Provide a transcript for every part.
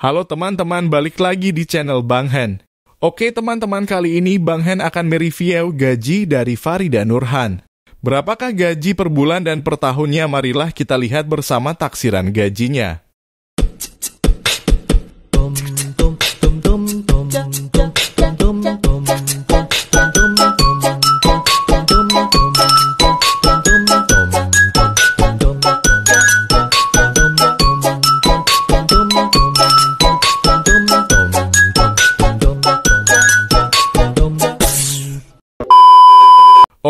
Halo teman-teman, balik lagi di channel Bang Hen. Oke teman-teman, kali ini Bang Hen akan mereview gaji dari Farida Nurhan. Berapakah gaji per bulan dan per tahunnya? Marilah kita lihat bersama taksiran gajinya.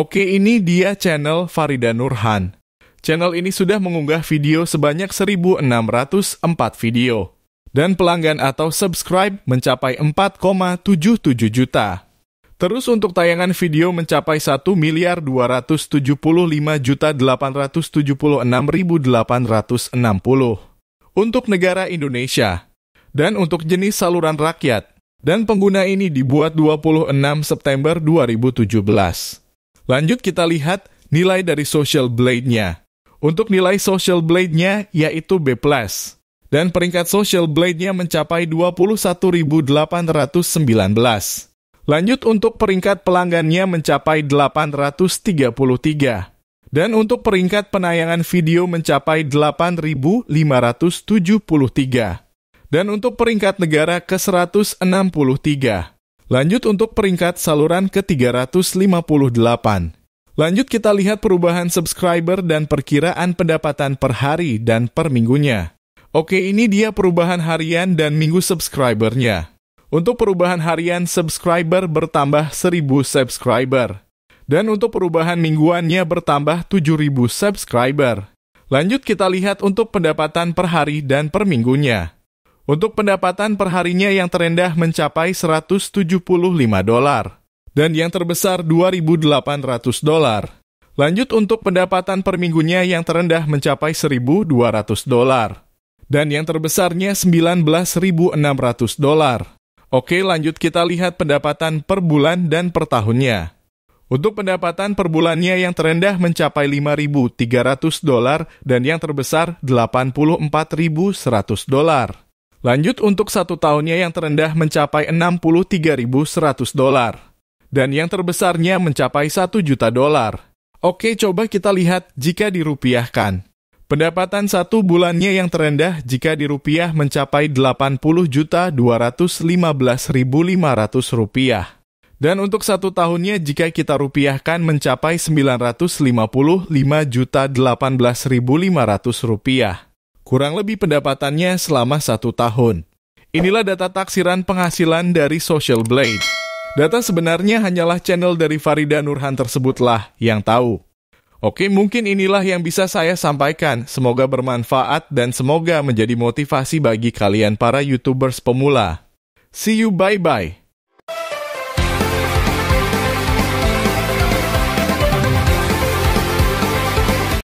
Oke ini dia channel Farida Nurhan. Channel ini sudah mengunggah video sebanyak 1.604 video. Dan pelanggan atau subscribe mencapai 4,77 juta. Terus untuk tayangan video mencapai 1 miliar 275 juta 876.860 untuk negara Indonesia dan untuk jenis saluran rakyat dan pengguna ini dibuat 26 September 2017. Lanjut kita lihat nilai dari social blade-nya. Untuk nilai social blade-nya yaitu B+. Dan peringkat social blade-nya mencapai 21.819. Lanjut untuk peringkat pelanggannya mencapai 833. Dan untuk peringkat penayangan video mencapai 8.573. Dan untuk peringkat negara ke 163. Lanjut untuk peringkat saluran ke-358. Lanjut kita lihat perubahan subscriber dan perkiraan pendapatan per hari dan per minggunya. Oke, ini dia perubahan harian dan minggu subscribernya. Untuk perubahan harian subscriber bertambah 1000 subscriber. Dan untuk perubahan mingguannya bertambah 7000 subscriber. Lanjut kita lihat untuk pendapatan per hari dan per minggunya. Untuk pendapatan perharinya yang terendah mencapai 175 dolar dan yang terbesar 2.800 dolar. Lanjut untuk pendapatan per minggunya yang terendah mencapai 1.200 dolar dan yang terbesarnya 19.600 dolar. Oke, lanjut kita lihat pendapatan per bulan dan per tahunnya. Untuk pendapatan per bulannya yang terendah mencapai 5.300 dolar dan yang terbesar 84.100 dolar. Lanjut untuk satu tahunnya yang terendah mencapai 63.100 dolar. Dan yang terbesarnya mencapai 1 juta dolar. Oke, coba kita lihat jika dirupiahkan. Pendapatan satu bulannya yang terendah jika dirupiah mencapai 80.215.500 rupiah. Dan untuk satu tahunnya jika kita rupiahkan mencapai 955.018.500 rupiah. Kurang lebih pendapatannya selama satu tahun. Inilah data taksiran penghasilan dari Social Blade. Data sebenarnya hanyalah channel dari Farida Nurhan tersebutlah yang tahu. Oke, mungkin inilah yang bisa saya sampaikan. Semoga bermanfaat dan semoga menjadi motivasi bagi kalian para YouTubers pemula. See you bye-bye.